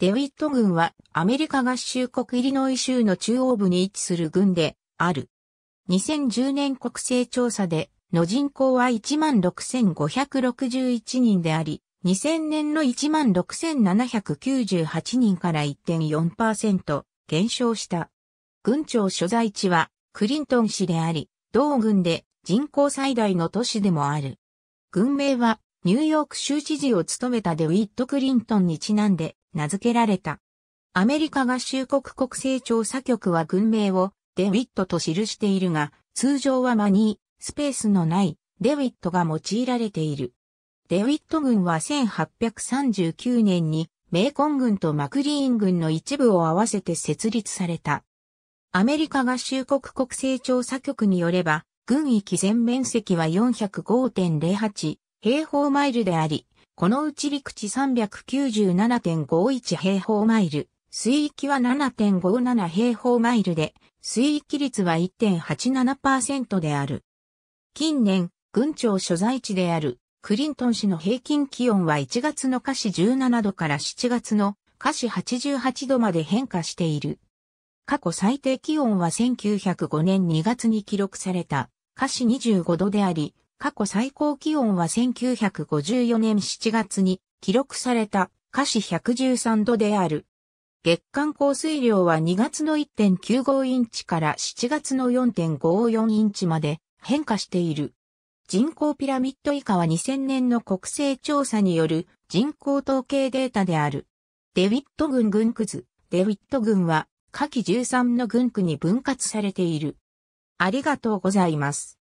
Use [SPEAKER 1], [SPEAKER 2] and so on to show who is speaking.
[SPEAKER 1] デウィット軍はアメリカ合衆国イリノイ州の中
[SPEAKER 2] 央部に位置する軍である。2010年国勢調査での人口は16,561人であり、2000年の16,798人から1.4%減少した。軍庁所在地はクリントン市であり、同軍で人口最大の都市でもある。軍名はニューヨーク州知事を務めたデウィット・クリントンにちなんで名付けられた。アメリカ合衆国国勢調査局は軍名をデウィットと記しているが、通常はマニー、スペースのないデウィットが用いられている。デウィット軍は1839年にメーコン軍とマクリーン軍の一部を合わせて設立された。アメリカ合衆国国勢調査局によれば、軍域全面積は405.08平方マイルであり、このうち陸地397.51平方マイル、水域は7.57平方マイルで、水域率は1.87%である。近年、郡庁所在地であるクリントン市の平均気温は1月の下市17度から7月の下市88度まで変化している。過去最低気温は1905年2月に記録された下市25度であり、過去最高気温は1954年7月に記録された華氏113度である。月間降水量は2月の1.95インチから7月の4.54インチまで変化している。人口ピラミッド以下は2000年の国勢調査による人口統計データである。デウィット郡郡区図。デウィット郡は下記13の郡
[SPEAKER 1] 区に分割されている。ありがとうございます。